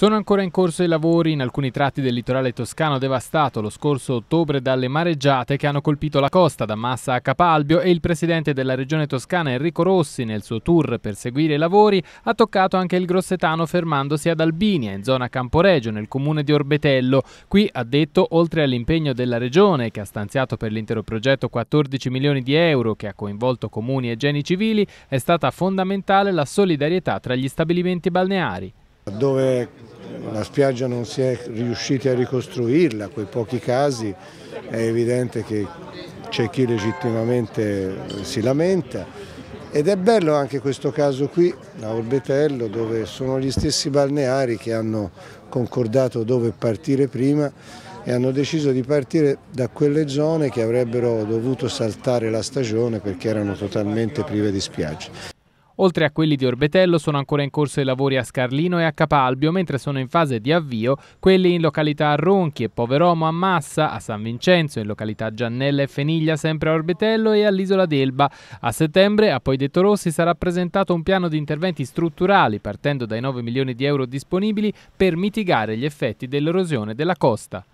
Sono ancora in corso i lavori in alcuni tratti del litorale toscano devastato lo scorso ottobre dalle mareggiate che hanno colpito la costa da Massa a Capalbio e il presidente della regione toscana Enrico Rossi nel suo tour per seguire i lavori ha toccato anche il Grossetano fermandosi ad Albinia in zona Camporegio nel comune di Orbetello. Qui ha detto oltre all'impegno della regione che ha stanziato per l'intero progetto 14 milioni di euro che ha coinvolto comuni e geni civili è stata fondamentale la solidarietà tra gli stabilimenti balneari. Dove la spiaggia non si è riusciti a ricostruirla, quei pochi casi, è evidente che c'è chi legittimamente si lamenta. Ed è bello anche questo caso qui, a Orbetello, dove sono gli stessi balneari che hanno concordato dove partire prima e hanno deciso di partire da quelle zone che avrebbero dovuto saltare la stagione perché erano totalmente prive di spiagge. Oltre a quelli di Orbetello sono ancora in corso i lavori a Scarlino e a Capalbio, mentre sono in fase di avvio quelli in località Ronchi e Poveromo a Massa, a San Vincenzo, in località Giannella e Feniglia sempre a Orbetello e all'isola d'Elba. A settembre, a poi detto Rossi, sarà presentato un piano di interventi strutturali partendo dai 9 milioni di euro disponibili per mitigare gli effetti dell'erosione della costa.